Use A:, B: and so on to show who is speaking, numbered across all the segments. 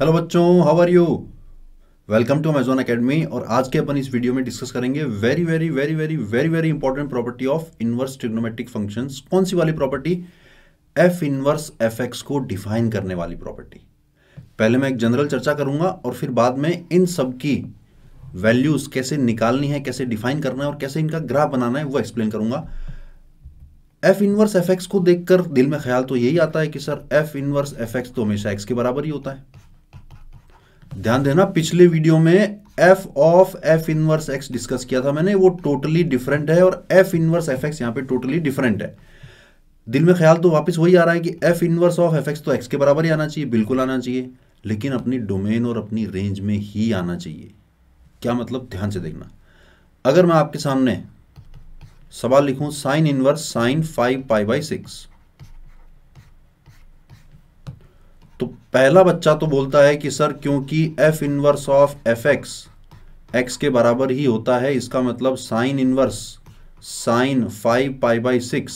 A: Hello बच्चों how are you welcome to Amazon academy और आज के अपन इस वीडियो में डिस्कस करेंगे very very very very very very important property of inverse trigonometric functions कौन सी वाली property F inverse F X को डिफाइन करने वाली प्रॉपर्टी पहले मैं एक जनरल चर्चा करूंगा और फिर बाद में इन सब की वैल्यूज कैसे निकालनी है कैसे डिफाइन करना है और कैसे इनका ग्राफ बनाना है वो एक्सप्लेन करूंगा एफ इनवर्स एफ एक्स को देखकर दिल में ख्याल तो यही आता है कि sir F inverse F X तो हमेशा एक्स के बराबर ही होता है ध्यान देना पिछले वीडियो में F of F inverse X discuss किया था मैंने वो टोटली डिफरेंट है और एफ इनवर्स एफ एक्स यहाँ पे टोटली डिफरेंट है दिल में ख्याल तो वापस वही आ रहा है कि F inverse of F X तो एक्स के बराबर ही आना चाहिए बिल्कुल आना चाहिए लेकिन अपनी डोमेन और अपनी रेंज में ही आना चाहिए क्या मतलब ध्यान से देखना अगर मैं आपके सामने सवाल लिखूं sine inverse sine five pi by six तो पहला बच्चा तो बोलता है कि सर क्योंकि F inverse of F X X के बराबर ही होता है इसका मतलब sine inverse sine five pi by six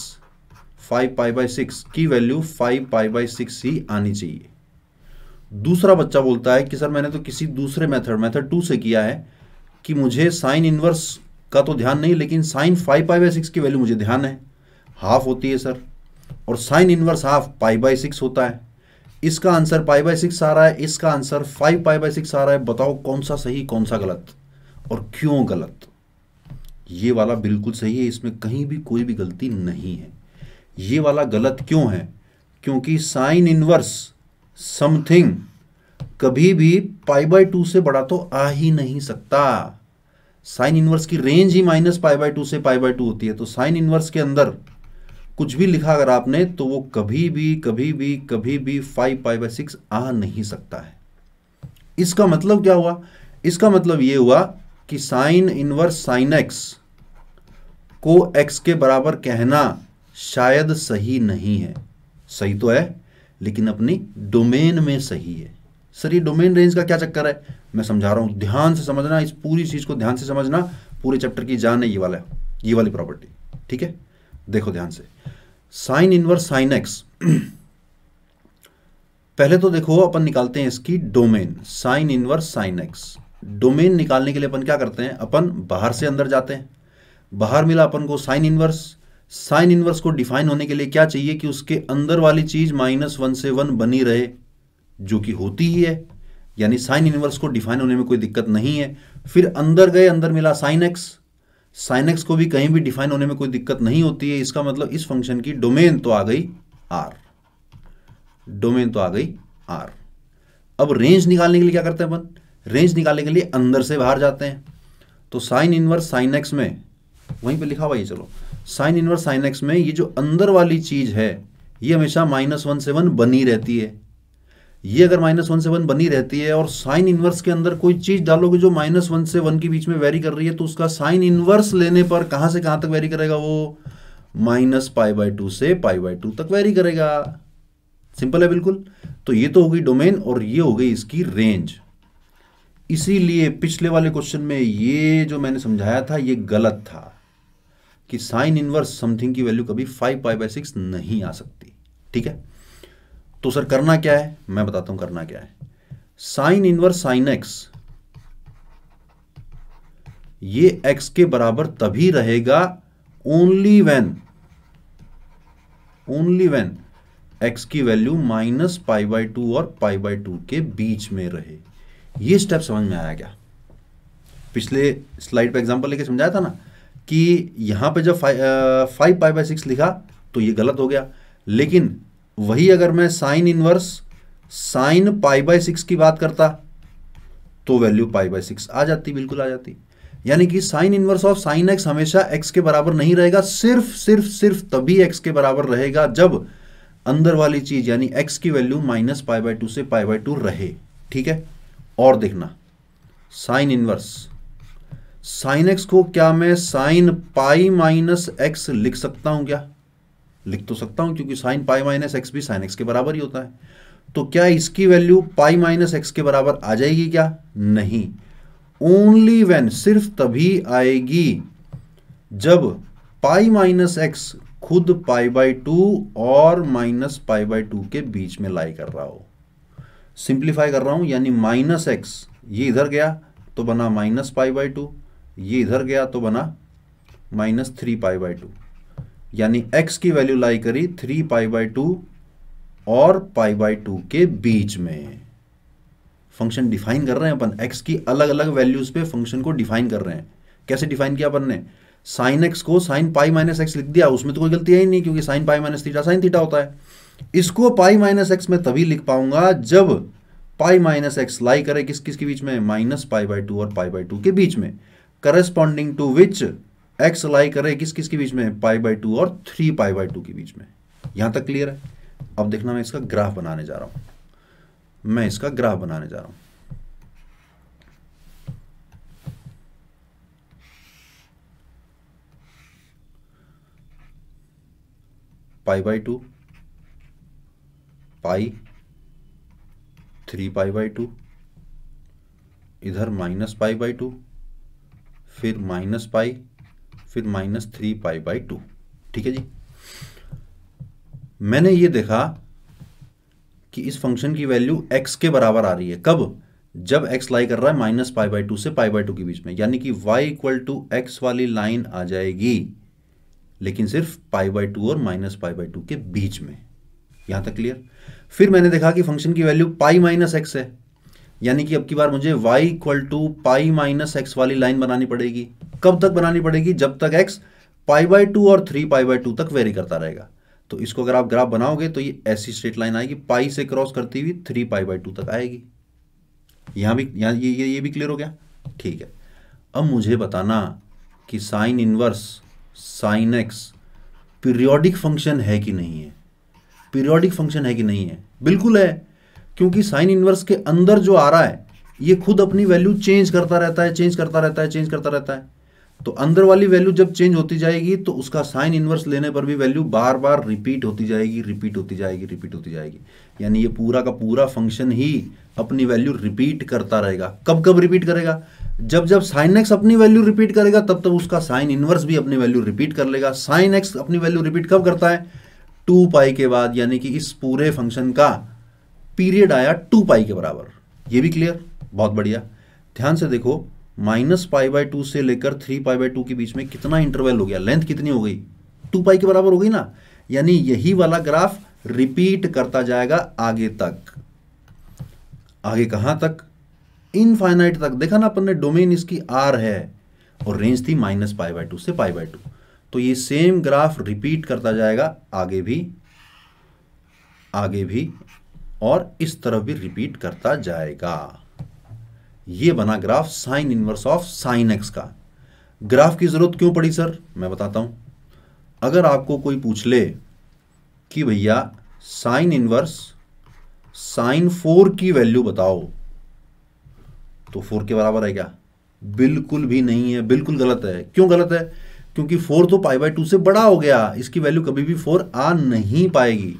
A: five pi by six की value five pi by six ही आनी चाहिए दूसरा बच्चा बोलता है कि सर मैंने तो किसी दूसरे मेथड मेथड टू से किया है कि मुझे साइन इनवर्स का तो ध्यान नहीं लेकिन sine five pi by six की वैल्यू मुझे ध्यान है हाफ होती है सर और sine inverse half pi by six होता है इसका आंसर पाई बाय सिक्स आ रहा है इसका answer five pi by six आ रहा है बताओ कौन सा सही कौन सा गलत और क्यों गलत ये वाला बिल्कुल सही है इसमें कहीं भी कोई भी गलती नहीं है ये वाला गलत क्यों है क्योंकि साइन इनवर्स समथिंग कभी भी पाई बाय टू से बड़ा तो आ ही नहीं सकता साइन इनवर्स की रेंज ही माइनस पाई बाय टू से पाई बाय टू होती है तो साइन इनवर्स के अंदर कुछ भी लिखा अगर आपने तो वो कभी भी कभी भी कभी भी फाइव पाई बाई सिक्स आ नहीं सकता है इसका मतलब क्या हुआ इसका मतलब ये हुआ कि साइन इनवर्स साइन एक्स को एक्स के बराबर कहना शायद सही नहीं है सही तो है लेकिन अपनी डोमेन में सही है सर ये डोमेन रेंज का क्या चक्कर है मैं समझा रहा हूं ध्यान से समझना इस पूरी चीज़ को ध्यान से समझना पूरे चैप्टर की जान है ये वाला है ये वाली प्रॉपर्टी ठीक है देखो ध्यान से साइन इनवर्स साइन एक्स पहले तो देखो अपन निकालते हैं इसकी domain sine inverse sine X domain निकालने के लिए अपन क्या करते हैं अपन बाहर से अंदर जाते हैं बाहर मिला अपन को साइन इनवर्स साइन इनवर्स को डिफाइन होने के लिए क्या चाहिए कि उसके अंदर वाली चीज माइनस वन से वन बनी रहे जो कि होती ही है यानी साइन इनवर्स को डिफाइन होने में कोई दिक्कत नहीं है फिर अंदर गए अंदर मिला साइन एक्स साइन एक्स को भी कहीं भी डिफाइन होने में कोई दिक्कत नहीं होती है इसका मतलब इस फंक्शन की डोमेन तो आ गई आर डोमेन तो आ गई आर अब रेंज निकालने के लिए क्या करते हैं अपन रेंज निकालने के लिए अंदर से बाहर जाते हैं तो साइन इनवर्स साइन एक्स में वहीं पे लिखा हुआ ये चलो साइन इनवर्स साइन एक्स में ये जो अंदर वाली चीज़ है ये हमेशा माइनस वन से वन बनी रहती है ये अगर माइनस वन से वन बनी रहती है और साइन इनवर्स के अंदर कोई चीज डालोगे जो माइनस वन से वन के बीच में वेरी कर रही है तो उसका साइन इनवर्स लेने पर कहां से कहां तक वेरी करेगा वो माइनस पाई बाई टू से पाई बाई टू तक वेरी करेगा सिंपल है बिल्कुल तो ये तो हो गई डोमेन और ये हो गई इसकी रेंज इसीलिए पिछले वाले क्वेश्चन में ये जो मैंने समझाया था ये गलत था कि साइन इनवर्स समथिंग की वैल्यू कभी फाइव पाई बाई सिक्स नहीं आ सकती ठीक है तो सर करना क्या है मैं बताता हूं करना क्या है साइन इनवर्स साइन एक्स ये एक्स के बराबर तभी रहेगा only when only when X की value minus pi by two और पाई बाई टू के बीच में रहे ये स्टेप समझ में आया क्या पिछले स्लाइड पे एग्जांपल लेके समझाया था ना कि यहां पे जब फाइव पाई बाई सिक्स लिखा तो ये गलत हो गया लेकिन वही अगर मैं sine inverse sine pi by six की बात करता तो वैल्यू पाई बाय सिक्स आ जाती बिल्कुल आ जाती यानी कि sine inverse of sine x हमेशा एक्स के बराबर नहीं रहेगा सिर्फ सिर्फ सिर्फ तभी एक्स के बराबर रहेगा जब अंदर वाली चीज यानी एक्स की value minus pi by two से पाई बाय टू रहे ठीक है और देखना साइन इनवर्स साइन एक्स को क्या मैं साइन पाई माइनस एक्स लिख सकता हूं क्या लिख तो सकता हूं क्योंकि साइन पाई माइनस एक्स भी साइन एक्स के बराबर ही होता है तो क्या इसकी वैल्यू पाई माइनस एक्स के बराबर आ जाएगी क्या नहीं ओनली वेन सिर्फ तभी आएगी जब पाई माइनस एक्स खुद पाई बाई टू और माइनस पाई बाई टू के बीच में लाई कर रहा हो सिंप्लीफाई कर रहा हूं यानी माइनस एक्स ये इधर गया तो बना माइनस पाई बाई टू ये इधर गया तो बना minus three pi by two यानी x की वैल्यू लाई करी थ्री पाई बाई टू और पाई बाई टू के बीच में फंक्शन डिफाइन कर रहे हैं अपन x की अलग अलग वैल्यूज पे फंक्शन को डिफाइन कर रहे हैं कैसे डिफाइन किया अपन ने साइन एक्स को साइन पाई माइनस एक्स लिख दिया उसमें तो कोई गलती है ही नहीं क्योंकि sine pi minus theta sine theta होता है इसको पाई माइनस एक्स में तभी लिख पाऊंगा जब पाई माइनस एक्स लाई करे किस किस के बीच में माइनस पाई बाई टू और पाई बाई टू के बीच में corresponding to which X lie कर रहे किस किस के बीच में पाई बाई टू और थ्री पाई बाई टू के बीच में यहां तक क्लियर है अब देखना मैं इसका ग्राफ बनाने जा रहा हूं मैं इसका ग्राफ बनाने जा रहा हूं pi by two pi three pi by two इधर माइनस पाई बाई टू फिर माइनस पाई फिर minus three pi by two ठीक है जी मैंने ये देखा कि इस फंक्शन की वैल्यू एक्स के बराबर आ रही है कब जब एक्स लाई कर रहा है माइनस पाई बाई टू से पाई बाई टू के बीच में यानी कि वाई इक्वल टू एक्स वाली लाइन आ जाएगी लेकिन सिर्फ पाई बाई टू और माइनस पाई बाई टू के बीच में यहां तक क्लियर फिर मैंने देखा कि फंक्शन की वैल्यू पाई माइनस एक्स है यानी कि अब की बार मुझे y equal to pi minus X वाली लाइन बनानी पड़ेगी कब तक बनानी पड़ेगी जब तक x पाई बाई टू और थ्री पाई बाई टू तक वेरी करता रहेगा तो इसको अगर आप ग्राफ बनाओगे तो ये ऐसी स्ट्रेट लाइन आएगी पाई से क्रॉस करती हुई थ्री पाई बाई टू तक आएगी यहां भी यहां ये ये ये भी क्लियर हो गया ठीक है अब मुझे बताना कि sine inverse sine X periodic function है कि नहीं है पीरियोडिक फंक्शन है कि नहीं है बिल्कुल है क्योंकि साइन इन्वर्स के अंदर जो आ रहा है ये खुद अपनी वैल्यू चेंज करता रहता है चेंज करता रहता है चेंज करता रहता है तो अंदर वाली वैल्यू जब चेंज होती जाएगी तो उसका साइन इनवर्स लेने पर भी वैल्यू बार बार रिपीट होती जाएगी रिपीट होती जाएगी रिपीट होती जाएगी यानी ये पूरा का पूरा फंक्शन ही अपनी वैल्यू रिपीट करता रहेगा कब कब रिपीट करेगा जब जब साइन एक्स अपनी वैल्यू रिपीट करेगा तब तब उसका साइन इन्वर्स भी अपनी वैल्यू रिपीट कर लेगा साइन एक्स अपनी वैल्यू रिपीट कब करता है टू पाई के बाद यानी कि इस पूरे फंक्शन का पीरियड आया टू पाई के बराबर ये भी क्लियर बहुत बढ़िया ध्यान से देखो माइनस पाई बाई टू से लेकर थ्री पाई बाई टू के बीच में कितना इंटरवल हो गया लेंथ कितनी हो गई टू पाई के बराबर हो गई ना यानी यही वाला ग्राफ रिपीट करता जाएगा आगे तक आगे कहां तक इनफाइनाइट तक देखा ना अपन ने डोमेन इसकी आर है और रेंज थी माइनस पाई बाई टू से पाई बाई टू तो ये सेम ग्राफ रिपीट करता जाएगा आगे भी आगे भी और इस तरफ भी रिपीट करता जाएगा ये बना graph sine inverse of sine x का ग्राफ की ज़रूरत क्यों पड़ी सर मैं बताता हूं अगर आपको कोई पूछ ले कि भैया साइन इनवर्स साइन फोर की वैल्यू बताओ तो फोर के बराबर है क्या बिल्कुल भी नहीं है बिल्कुल गलत है क्यों गलत है क्योंकि फोर तो पाई बाई टू से बड़ा हो गया इसकी वैल्यू कभी भी फोर आ नहीं पाएगी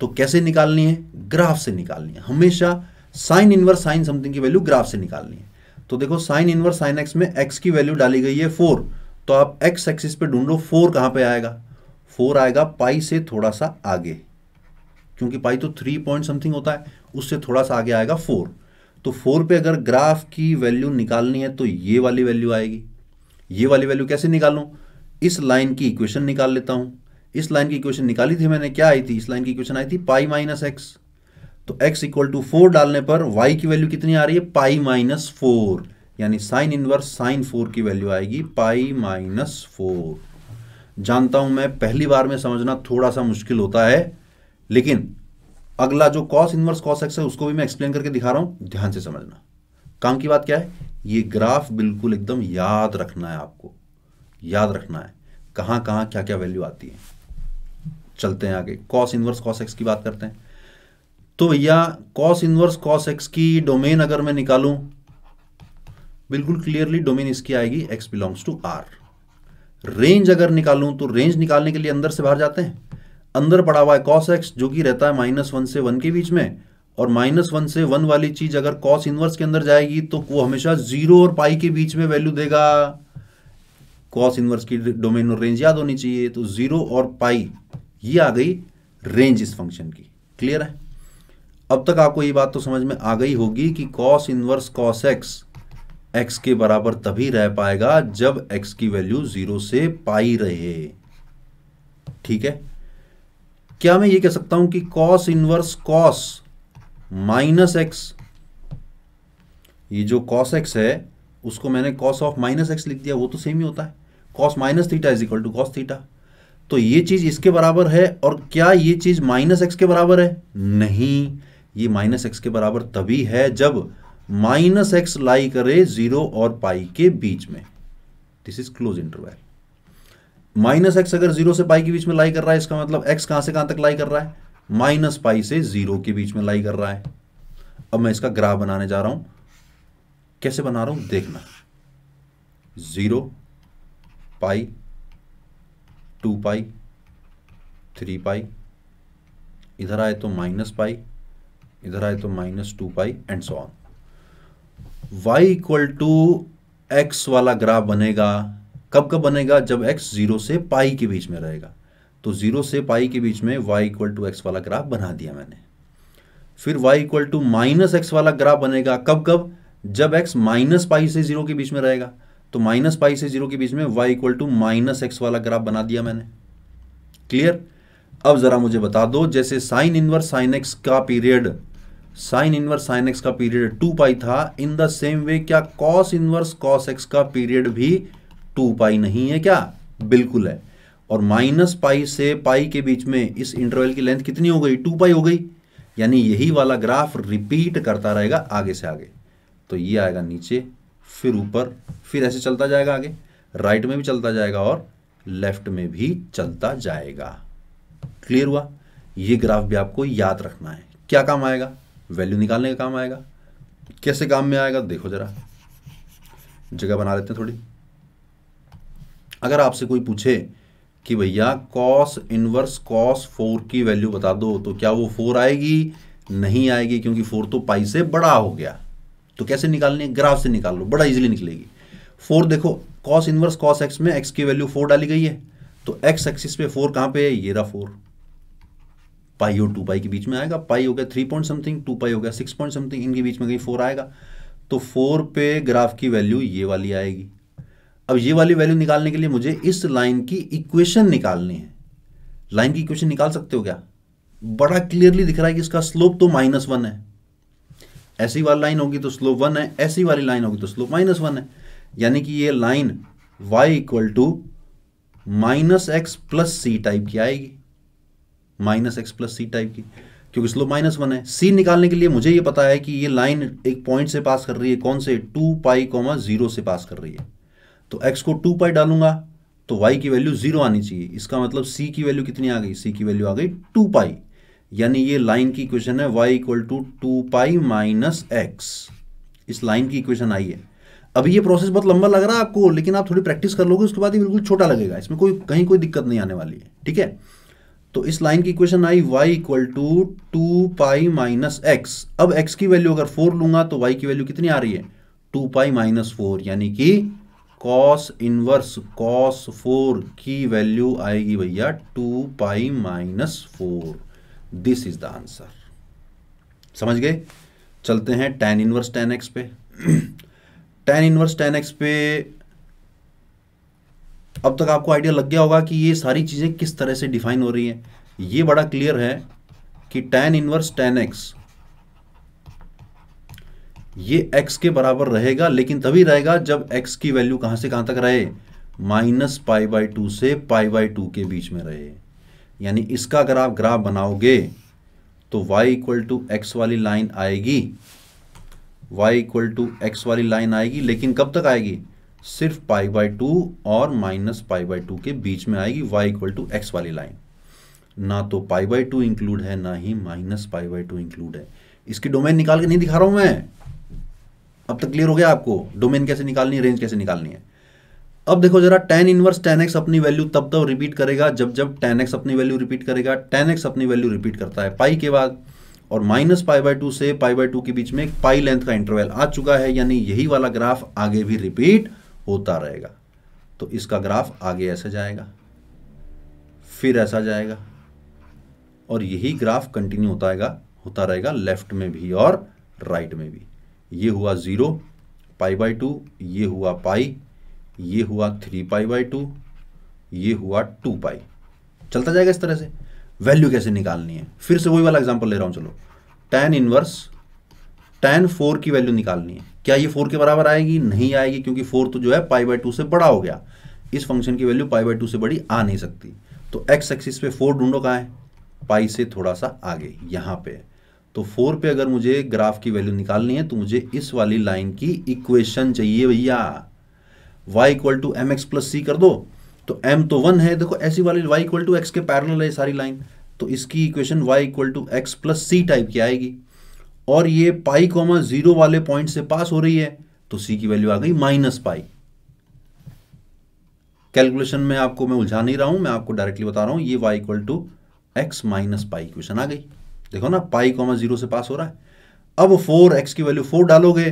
A: तो कैसे निकालनी है ग्राफ से निकालनी है हमेशा साइन इनवर्स साइन समथिंग की वैल्यू ग्राफ से निकालनी है तो देखो साइन इनवर्स साइन एक्स में एक्स की वैल्यू डाली गई है फोर तो आप एक्स एक्सिस पे ढूंढो फोर कहां पे आएगा फोर आएगा पाई से थोड़ा सा आगे क्योंकि पाई तो थ्री पॉइंट समथिंग होता है उससे थोड़ा सा आगे आएगा फोर तो फोर पे अगर ग्राफ की वैल्यू निकालनी है तो ये वाली वैल्यू आएगी ये वाली वैल्यू कैसे निकालू इस लाइन की इक्वेशन निकाल लेता हूं इस लाइन की क्वेश्चन निकाली थी मैंने क्या आई थी इस लाइन की क्वेश्चन आई थी पाई माइनस एक्स तो एक्स इक्वल टू फोर डालने पर वाई की वैल्यू कितनी आ रही है पाई माइनस फोर यानी साइन इनवर्स साइन फोर की वैल्यू आएगी पाई माइनस फोर जानता हूं मैं पहली बार में समझना थोड़ा सा मुश्किल होता है लेकिन अगला जो कॉस इनवर्स कॉस एक्स है उसको भी मैं एक्सप्लेन करके दिखा रहा हूं ध्यान से समझना काम की बात क्या है ये ग्राफ बिल्कुल एकदम याद रखना है आपको याद रखना है कहां कहां क्या क्या वैल्यू आती है चलते हैं आगे कॉस इनवर्स कॉस एक्स की बात करते हैं तो भैया कॉस इनवर्स कॉस एक्स की डोमेन अगर मैं निकालूं बिल्कुल क्लियरली डोमेन इसकी आएगी x belongs to R range अगर निकालूं तो रेंज निकालने के लिए अंदर से बाहर जाते हैं अंदर पड़ा हुआ है कॉस एक्स जो कि रहता है माइनस वन से वन के बीच में और माइनस वन से वन वाली चीज अगर कॉस इनवर्स के अंदर जाएगी तो वो हमेशा जीरो और पाई के बीच में वैल्यू देगा कॉस इनवर्स की डोमेन और रेंज याद होनी चाहिए तो जीरो और पाई ये आ गई रेंज इस फंक्शन की क्लियर है अब तक आपको ये बात तो समझ में आ गई होगी कि cos inverse cos X X के बराबर तभी रह पाएगा जब एक्स की वैल्यू जीरो से पाई रहे ठीक है क्या मैं ये कह सकता हूं कि cos inverse cos minus X ये जो कॉस एक्स है उसको मैंने कॉस ऑफ माइनस एक्स लिख दिया वो तो सेम ही होता है cos minus theta is equal to cos theta तो ये चीज़ इसके बराबर है और क्या ये चीज़ माइनस एक्स के बराबर है नहीं ये माइनस एक्स के बराबर तभी है जब माइनस एक्स लाई करे जीरो और पाई के बीच में this is close interval minus X अगर जीरो से पाई के बीच में लाई कर रहा है इसका मतलब एक्स कहां से कहां तक लाई कर रहा है माइनस पाई से जीरो के बीच में लाई कर रहा है अब मैं इसका ग्राफ बनाने जा रहा हूं कैसे बना रहा हूं देखना zero pi two pi three pi इधर आए तो माइनस पाई इधर आए तो minus two pi and so on Y equal to X वाला ग्राफ बनेगा कब कब बनेगा जब एक्स जीरो से पाई के बीच में रहेगा तो जीरो से पाई के बीच में वाई इक्वल टू एक्स वाला ग्राफ बना दिया मैंने फिर Y equal to minus X वाला ग्राफ बनेगा कब कब जब एक्स माइनस पाई से जीरो के बीच में रहेगा तो माइनस पाई से जीरो के बीच में Y equal to minus X वाला ग्राफ बना दिया मैंने क्लियर अब जरा मुझे बता दो जैसे साइन इनवर्स साइन एक्स का period sine inverse sine x का पीरियड टू पाई था इन द सेम वे क्या कॉस इनवर्स कॉस एक्स का पीरियड भी टू पाई नहीं है क्या बिल्कुल है और माइनस पाई से पाई के बीच में इस इंटरवल की लेंथ कितनी हो गई टू पाई हो गई यानी यही वाला ग्राफ रिपीट करता रहेगा आगे से आगे तो ये आएगा नीचे फिर ऊपर फिर ऐसे चलता जाएगा आगे राइट में भी चलता जाएगा और लेफ्ट में भी चलता जाएगा क्लियर हुआ ये ग्राफ भी आपको याद रखना है क्या काम आएगा वैल्यू निकालने का काम आएगा कैसे काम में आएगा देखो जरा जगह बना लेते हैं थोड़ी अगर आपसे कोई पूछे कि भैया कॉस इनवर्स कॉस फोर की वैल्यू बता दो तो क्या वो फोर आएगी नहीं आएगी क्योंकि फोर तो पाई से बड़ा हो गया तो कैसे निकालनी है ग्राफ से निकाल लो बड़ा इजीली निकलेगी फोर देखो कॉस इनवर्स कॉस एक्स में एक्स की वैल्यू फोर डाली गई है तो एक्स एक्सिस पे फोर कहाँ पे है ये रहा फोर पाई और टू पाई के बीच में आएगा पाई हो गया three point something two pi हो गया सिक्स पॉइंट समथिंग इनके बीच में कहीं फोर आएगा तो फोर पे ग्राफ की वैल्यू ये वाली आएगी अब ये वाली वैल्यू निकालने के लिए मुझे इस लाइन की इक्वेशन निकालनी है लाइन की इक्वेशन निकाल सकते हो क्या बड़ा क्लियरली दिख रहा है कि इसका स्लोप तो माइनस वन है ऐसी वाली लाइन होगी तो स्लोप वन है ऐसी वाली लाइन होगी तो स्लोप माइनस वन है यानी कि ये line y equal to minus X plus C type की आएगी माइनस एक्स प्लस सी टाइप की क्योंकि स्लोप माइनस वन है सी निकालने के लिए मुझे ये पता है कि ये लाइन एक पॉइंट से पास कर रही है कौन से टू पाई कॉमा जीरो से पास कर रही है तो एक्स को टू पाई डालूंगा तो वाई की वैल्यू जीरो आनी चाहिए इसका मतलब सी की वैल्यू कितनी आ गई सी की वैल्यू आ गई टू पाई यानी ये लाइन की इक्वेशन है Y equal to two pi minus X इस लाइन की इक्वेशन आई है अभी ये प्रोसेस बहुत लंबा लग रहा है आपको लेकिन आप थोड़ी प्रैक्टिस कर लोगे उसके बाद ही बिल्कुल छोटा लगेगा इसमें कोई कहीं कोई दिक्कत नहीं आने वाली है ठीक है तो इस लाइन की इक्वेशन आई y equal to two pi minus X अब x की वैल्यू अगर फोर लूंगा तो y की वैल्यू कितनी आ रही है टू पाई माइनस फोर यानी कि कॉस इनवर्स कॉस फोर की वैल्यू आएगी भैया two pi minus four this is the answer समझ गए चलते हैं टेन इनवर्स टेन एक्स पे टेन इनवर्स टेन एक्स पे अब तक आपको आइडिया लग गया होगा कि ये सारी चीज़ें किस तरह से डिफाइन हो रही हैं ये बड़ा क्लियर है कि टेन इनवर्स टेन एक्स ये x के बराबर रहेगा लेकिन तभी रहेगा जब x की वैल्यू कहां से कहां तक रहे माइनस पाई बाई टू से पाई बाई टू के बीच में रहे यानी इसका अगर आप ग्राफ बनाओगे तो y इक्वल टू एक्स वाली लाइन आएगी y इक्वल टू एक्स वाली लाइन आएगी लेकिन कब तक आएगी सिर्फ पाई बाई टू और माइनस पाई बाई टू के बीच में आएगी y इक्वल टू एक्स वाली लाइन ना तो पाई बाई टू इंक्लूड है ना ही minus pi by two include है इसकी डोमेन निकाल के नहीं दिखा रहा हूं मैं अब तक क्लियर हो गया आपको डोमेन कैसे निकालनी है रेंज कैसे निकालनी है अब देखो जरा टेन इनवर्स टेन एक्स अपनी वैल्यू तब तब तो रिपीट करेगा जब जब टेन एक्स अपनी वैल्यू रिपीट करेगा टेन एक्स अपनी वैल्यू रिपीट करता है पाई के बाद और माइनस पाई बाई टू से पाई बाई टू के बीच में एक पाई लेंथ का इंटरवल आ चुका है यानी यही वाला ग्राफ आगे भी रिपीट होता रहेगा तो इसका ग्राफ आगे ऐसा जाएगा फिर ऐसा जाएगा और यही ग्राफ कंटिन्यू होता है होता रहेगा लेफ्ट में भी और राइट में भी ये हुआ ज़ीरो पाई बाई टू ये हुआ पाई ये हुआ थ्री पाई बाई टू ये हुआ टू पाई चलता जाएगा इस तरह से वैल्यू कैसे निकालनी है फिर से वही वाला एग्जाम्पल ले रहा हूं चलो टेन इनवर्स टेन फोर की वैल्यू निकालनी है क्या ये फोर के बराबर आएगी नहीं आएगी क्योंकि फोर तो जो है पाई बाई टू से बड़ा हो गया इस फंक्शन की वैल्यू पाई बाई टू से बड़ी आ नहीं सकती तो एक्स एक्सिस पे फोर ढूंढो कहा है पाई से थोड़ा सा आगे यहां पे तो फोर पे अगर मुझे ग्राफ की वैल्यू निकालनी है तो मुझे इस वाली लाइन की इक्वेशन चाहिए भैया y equal to m x plus c कर दो तो m तो वन है देखो ऐसी वाली y इक्वल टू एक्स के पैरल है सारी लाइन तो इसकी equation y equal to x plus C type की आएगी और ये पाई कॉमा जीरो वाले पॉइंट से पास हो रही है तो c की वैल्यू आ गई माइनस पाई कैलकुलेशन में आपको मैं उलझा नहीं रहा हूं मैं आपको डायरेक्टली बता रहा हूं ये y equal to x minus pi equation आ गई देखो ना पाई कॉमा जीरो से पास हो रहा है अब फोर एक्स की वैल्यू फोर डालोगे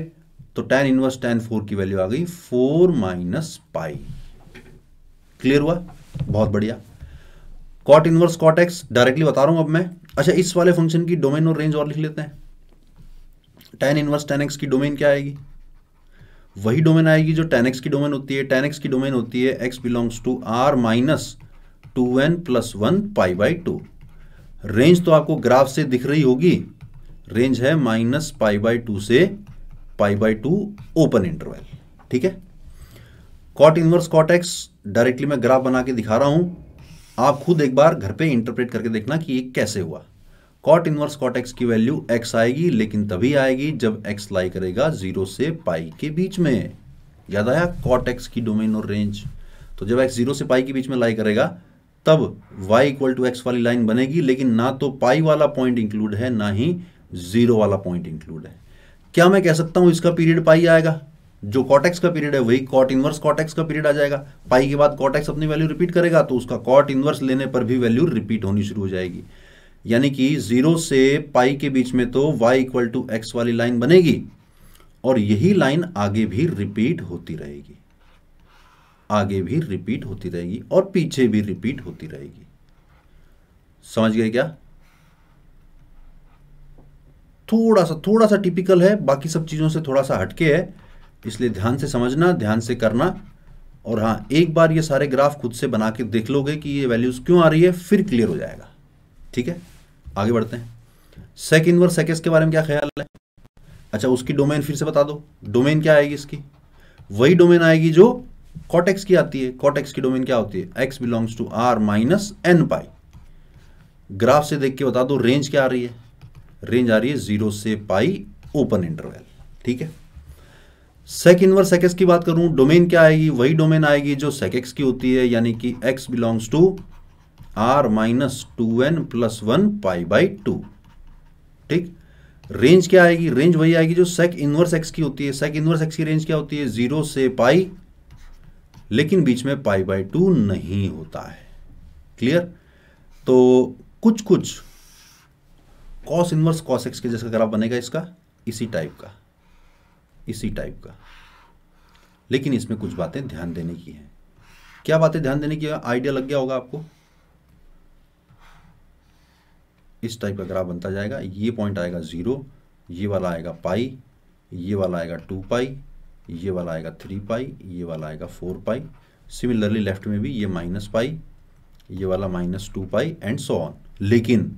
A: तो tan इनवर्स tan फोर की वैल्यू आ गई फोर माइनस पाई क्लियर हुआ बहुत बढ़िया cot inverse cot x directly बता रहा हूं अब मैं अच्छा इस वाले फंक्शन की डोमेन और रेंज और लिख लेते हैं टेन इनवर्स टेन एक्स की डोमेन क्या आएगी वही डोमेन आएगी जो टेन एक्स की डोमेन होती है टेन एक्स की डोमेन होती है x belongs to R minus two n plus one pi by two range तो आपको ग्राफ से दिख रही होगी रेंज है माइनस पाई बाई टू से pi by two open interval ठीक है cot inverse cot x directly मैं ग्राफ बना के दिखा रहा हूं आप खुद एक बार घर पे इंटरप्रेट करके देखना कि ये कैसे हुआ कॉट इनवर्स कॉट एक्स की वैल्यू एक्स आएगी लेकिन तभी आएगी जब एक्स लाई करेगा जीरो से पाई के बीच में याद आया कॉट एक्स की डोमेन और रेंज तो जब एक्स जीरो से पाई के बीच में लाई करेगा तब y इक्वल टू एक्स वाली लाइन बनेगी लेकिन ना तो पाई वाला पॉइंट इंक्लूड है ना ही जीरो वाला पॉइंट इंक्लूड है क्या मैं कह सकता हूं इसका पीरियड पाई आएगा जो कॉटेक्स का पीरियड है वही कॉट इनवर्स कॉटेक्स का पीरियड आ जाएगा पाई के बाद कॉटेक्स अपनी वैल्यू रिपीट करेगा तो उसका कॉट इनवर्स लेने पर भी वैल्यू रिपीट होनी शुरू हो जाएगी यानी कि जीरो से पाई के बीच में तो वाई इक्वल टू एक्स वाली लाइन बनेगी और यही लाइन आगे भी रिपीट होती रहेगी आगे भी रिपीट होती रहेगी और पीछे भी रिपीट होती रहेगी समझ गए क्या थोड़ा सा थोड़ा सा टिपिकल है बाकी सब चीज़ों से थोड़ा सा हटके है इसलिए ध्यान से समझना ध्यान से करना और हाँ एक बार ये सारे ग्राफ खुद से बना के देख लोगे कि ये वैल्यूज़ क्यों आ रही है फिर क्लियर हो जाएगा ठीक है आगे बढ़ते हैं सेक इनवर सेकेस के बारे में क्या ख्याल है अच्छा उसकी डोमेन फिर से बता दो डोमेन क्या आएगी इसकी वही डोमेन आएगी जो कॉटेक्स की आती है कॉटेक्स की डोमेन क्या होती है x belongs to R minus n pi graph से देख के बता दो रेंज क्या आ रही है रेंज आ रही है जीरो से पाई ओपन इंटरवल ठीक है सेक इनवर्स सेकेक्स की बात करूं डोमेन क्या आएगी वही डोमेन आएगी जो सेकेक्स की होती है यानी कि x belongs to R minus two n plus one pi by two ठीक रेंज क्या आएगी रेंज वही आएगी जो सेक इनवर्स एक्स की होती है सेक इनवर्स एक्स की रेंज क्या होती है जीरो से पाई लेकिन बीच में पाई बाई टू नहीं होता है क्लियर तो कुछ कुछ कॉस इनवर्स कॉस एक्स के जैसा ग्राफ बनेगा इसका इसी टाइप का इसी टाइप का लेकिन इसमें कुछ बातें ध्यान देने की हैं क्या बातें ध्यान देने की आइडिया लग गया होगा आपको इस टाइप का ग्राफ बनता जाएगा ये पॉइंट आएगा ज़ीरो ये वाला आएगा पाई ये वाला आएगा टू पाई ये वाला आएगा थ्री पाई ये वाला आएगा फोर पाई सिमिलरली लेफ्ट में भी ये माइनस पाई ये वाला minus two pi and so on लेकिन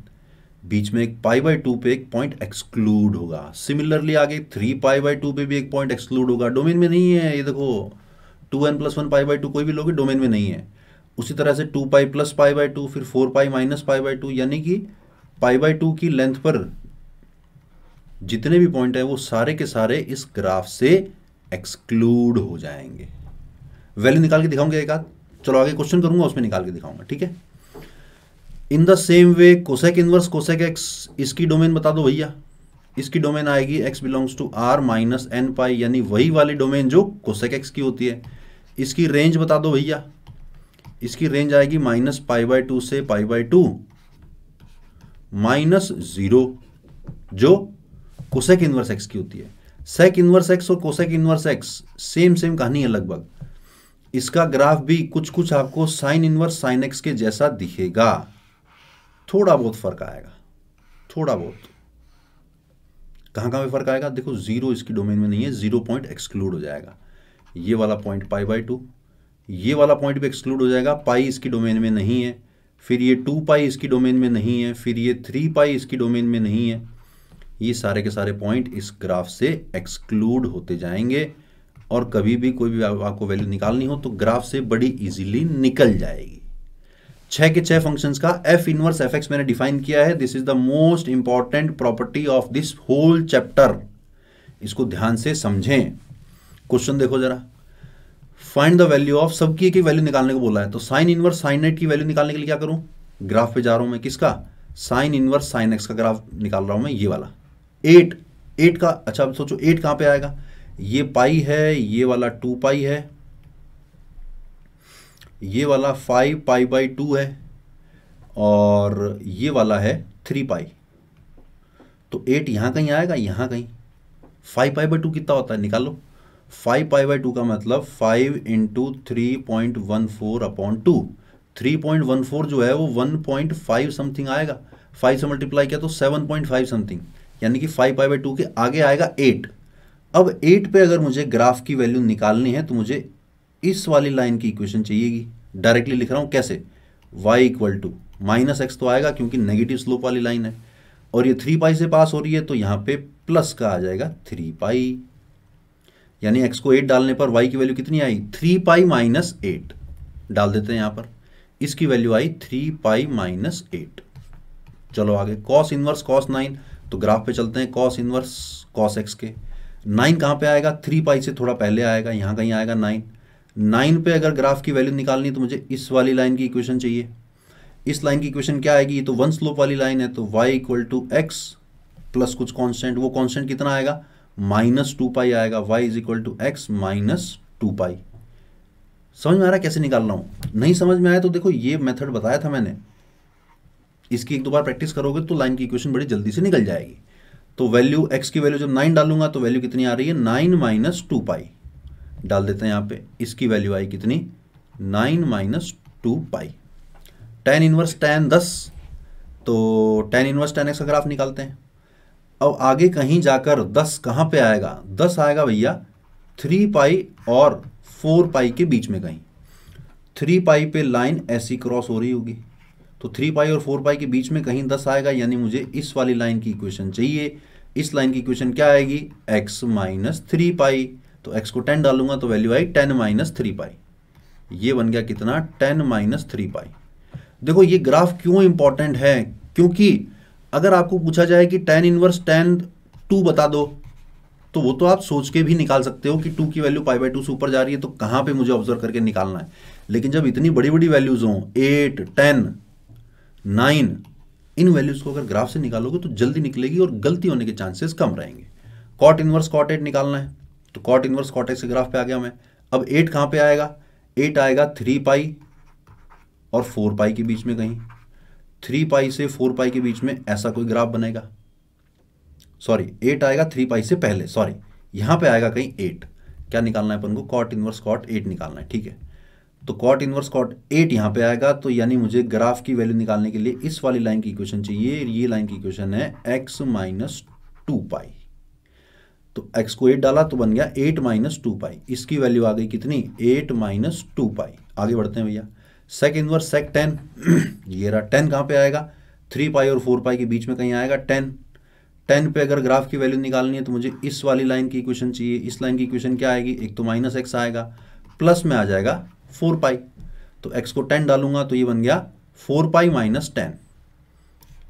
A: बीच में एक पाई बाई टू पे एक पॉइंट एक्सक्लूड होगा सिमिलरली आगे थ्री पाई बाई टू पे भी एक पॉइंट एक्सक्लूड होगा डोमेन में नहीं है ये देखो two n plus one pi by two कोई भी लोगे डोमेन में नहीं है उसी तरह से two pi plus pi by two फिर four pi minus pi by two यानी कि पाई बाई टू की लेंथ पर जितने भी पॉइंट है वो सारे के सारे इस ग्राफ से एक्सक्लूड हो जाएंगे वैल्यू निकाल के दिखाऊंगा एक आध चलो आगे क्वेश्चन करूंगा उसमें निकाल के दिखाऊंगा ठीक है in the same way cosec inverse cosec x इसकी डोमेन बता दो भैया इसकी डोमेन आएगी x belongs to R minus n pi यानी वही वाली डोमेन जो कोसेक एक्स की होती है इसकी रेंज बता दो भैया इसकी रेंज आएगी माइनस पाई बाई टू से pi by two minus zero जो कोसेक इनवर्स एक्स की होती है सेक इनवर्स एक्स और cosec inverse x same same कहानी है लगभग इसका ग्राफ भी कुछ कुछ आपको साइन इनवर्स साइन एक्स के जैसा दिखेगा थोड़ा बहुत फर्क आएगा थोड़ा बहुत कहां कहां पे फर्क आएगा देखो जीरो इसकी डोमेन में नहीं है जीरो पॉइंट एक्सक्लूड हो जाएगा ये वाला पॉइंट पाई बाई टू ये वाला पॉइंट भी एक्सक्लूड हो जाएगा पाई इसकी डोमेन में नहीं है फिर ये टू पाई इसकी डोमेन में नहीं है फिर ये थ्री पाई इसकी डोमेन में नहीं है ये सारे के सारे पॉइंट इस ग्राफ से एक्सक्लूड होते जाएंगे और कभी भी कोई भी आपको वैल्यू निकालनी हो तो ग्राफ से बड़ी इजीली निकल जाएगी छह के छह फंक्शंस का एफ इनवर्स एफ एक्स मैंने डिफाइन किया है this is the most important property of this whole chapter इसको ध्यान से समझें क्वेश्चन देखो जरा फाइंड द वैल्यू ऑफ सबकी की वैल्यू निकालने को बोला है तो साइन इनवर्स साइन एट की वैल्यू निकालने के लिए क्या करूं ग्राफ पे जा रहा हूं मैं किसका साइन इनवर्स साइन एक्स का ग्राफ निकाल रहा हूं मैं ये वाला एट एट का अच्छा सोचो एट कहां पे आएगा ये पाई है ये वाला टू पाई है ये वाला फाइव पाई बाई टू है और ये वाला है थ्री पाई तो एट यहाँ कहीं आएगा यहाँ कहीं फाइव पाई बाई टू कितना होता है निकालो फाइव पाई बाई टू का मतलब five into three point one four upon two three point one four जो है वो वन पॉइंट फाइव समथिंग आएगा फाइव से मल्टीप्लाई किया तो सेवन पॉइंट फाइव समथिंग यानी कि फाइव पाई बाई टू के आगे आएगा एट अब एट पे अगर मुझे ग्राफ की वैल्यू निकालनी है तो मुझे इस वाली लाइन की इक्वेशन चाहिएगी डायरेक्टली लिख रहा हूं कैसे y equal to minus x तो आएगा क्योंकि नेगेटिव स्लोप वाली लाइन है और ये थ्री पाई से पास हो रही है तो यहां पे प्लस का आ जाएगा थ्री पाई यानी x को एट डालने पर वाई की वैल्यू कितनी आई थ्री पाई माइनस एट डाल देते हैं यहां पर इसकी वैल्यू आई थ्री पाई माइनस एट चलो आगे कॉस इनवर्स कॉस नाइन तो ग्राफ पे चलते हैं कॉस इनवर्स कॉस एक्स के नाइन कहां पे आएगा थ्री पाई से थोड़ा पहले आएगा यहां कहीं आएगा नाइन नाइन पे अगर ग्राफ की वैल्यू निकालनी तो मुझे इस वाली लाइन की इक्वेशन चाहिए इस लाइन की इक्वेशन क्या आएगी तो वन स्लोप वाली लाइन है तो y equal to x plus कुछ कॉन्स्टेंट वो कॉन्स्टेंट कितना आएगा माइनस टू पाई आएगा y is equal to x minus two pi समझ में आ रहा है कैसे निकाल रहा हूं नहीं समझ में आया तो देखो ये मेथड बताया था मैंने इसकी एक दो बार प्रैक्टिस करोगे तो लाइन की इक्वेशन बड़ी जल्दी से निकल जाएगी तो वैल्यू एक्स की वैल्यू जब नाइन डालूंगा तो वैल्यू कितनी आ रही है नाइन माइनस टू पाई डाल देते हैं यहाँ पे इसकी वैल्यू आई कितनी nine minus two pi tan inverse tan दस तो टेन इनवर्स टेन एक्स का ग्राफ निकालते हैं अब आगे कहीं जाकर दस कहाँ पे आएगा दस आएगा भैया थ्री पाई और फोर पाई के बीच में कहीं थ्री पाई पे लाइन ऐसी क्रॉस हो रही होगी तो थ्री पाई और फोर पाई के बीच में कहीं दस आएगा यानी मुझे इस वाली लाइन की इक्वेशन चाहिए इस लाइन की इक्वेशन क्या आएगी एक्स माइनस थ्री पाई तो एक्स को टेन डालूंगा तो वैल्यू आई टेन माइनस थ्री पाई ये बन गया कितना टेन माइनस थ्री पाई देखो ये ग्राफ क्यों इंपॉर्टेंट है क्योंकि अगर आपको पूछा जाए कि टेन इनवर्स टेन टू बता दो तो वो तो आप सोच के भी निकाल सकते हो कि टू की वैल्यू पाई बाई टू से ऊपर जा रही है तो कहां पे मुझे ऑब्जर्व करके निकालना है लेकिन जब इतनी बड़ी बड़ी वैल्यूज हो एट टेन नाइन इन वैल्यूज को अगर ग्राफ से निकालोगे तो जल्दी निकलेगी और गलती होने के चांसेस कम रहेंगे कॉट इनवर्स कॉट एट निकालना है तो cot inverse cot x graph पे आ गया हमें अब एट कहाँ पे आएगा एट आएगा थ्री पाई और फोर पाई के बीच में कहीं थ्री पाई से फोर पाई के बीच में ऐसा कोई ग्राफ बनेगा सॉरी एट आएगा थ्री पाई से पहले सॉरी यहाँ पे आएगा कहीं एट क्या निकालना है अपन को कॉट इनवर्स कॉट एट निकालना है ठीक है तो कॉट इनवर्स कॉट एट यहाँ पे आएगा तो यानी मुझे ग्राफ की वैल्यू निकालने के लिए इस वाली लाइन की इक्वेशन चाहिए ये लाइन की इक्वेशन है एक्स माइनस टू पाई तो एक्स को एट डाला तो बन गया एट माइनस टू पाई इसकी वैल्यू आ गई कितनी एट माइनस टू पाई आगे बढ़ते हैं भैया सेक इनवर्स सेक टेन ये रहा टेन कहाँ पे आएगा थ्री पाई और फोर पाई के बीच में कहीं आएगा टेन टेन पे अगर ग्राफ की वैल्यू निकालनी है तो मुझे इस वाली लाइन की इक्वेशन चाहिए इस लाइन की इक्वेशन क्या आएगी एक तो माइनस एक्स आएगा प्लस में आ जाएगा फोर पाई तो एक्स को टेन डालूंगा तो ये बन गया फोर पाई माइनस टेन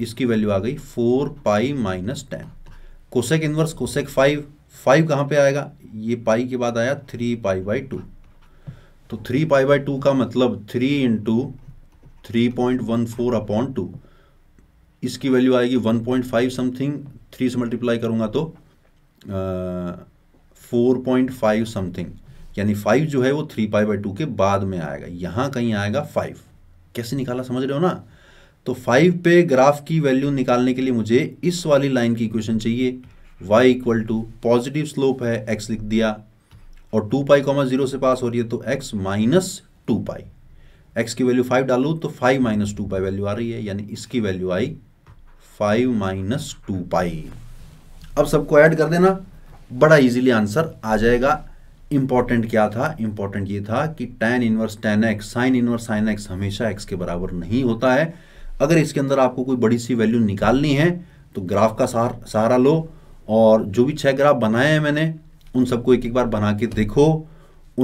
A: इसकी वैल्यू आ गई four pi minus ten cosec inverse cosec five five कहाँ पे आएगा ये पाई के बाद आया थ्री पाई बाई टू तो थ्री पाई बाई टू का मतलब three into three point one four upon two इसकी वैल्यू आएगी one point five something three से मल्टीप्लाई करूँगा तो फोर पॉइंट फाइव समथिंग यानी फाइव जो है वो थ्री पाई बाई टू के बाद में आएगा यहाँ कहीं आएगा फाइव कैसे निकाला समझ रहे हो ना तो फाइव पे ग्राफ की वैल्यू निकालने के लिए मुझे इस वाली लाइन की इक्वेशन चाहिए y equal to positive slope है एक्स लिख दिया और टू पाई कॉमा जीरो से पास हो रही है तो x minus two pi x की वैल्यू फाइव डालू तो five minus two pi value आ रही है यानी इसकी वैल्यू आई फाइव माइनस टू पाई अब सबको ऐड कर देना बड़ा इजीली आंसर आ जाएगा इंपॉर्टेंट क्या था इंपॉर्टेंट ये था कि tan inverse tan x sine inverse sine x हमेशा एक्स के बराबर नहीं होता है अगर इसके अंदर आपको कोई बड़ी सी वैल्यू निकालनी है तो ग्राफ का सहारा लो और जो भी छह ग्राफ बनाए हैं मैंने उन सबको एक एक बार बना के देखो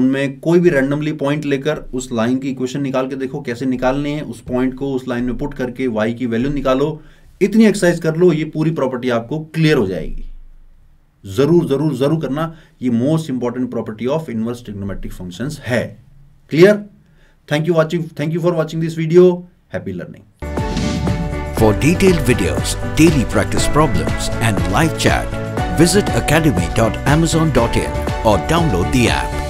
A: उनमें कोई भी रैंडमली पॉइंट लेकर उस लाइन की इक्वेशन निकाल के देखो कैसे निकालनी है उस पॉइंट को उस लाइन में पुट करके वाई की वैल्यू निकालो इतनी एक्सरसाइज कर लो ये पूरी प्रॉपर्टी आपको क्लियर हो जाएगी जरूर जरूर जरूर करना ये most important property of inverse trigonometric functions है clear thank you watching thank you for watching this video happy learning For detailed videos, daily practice problems and live chat, visit academy.amazon.in or download the app.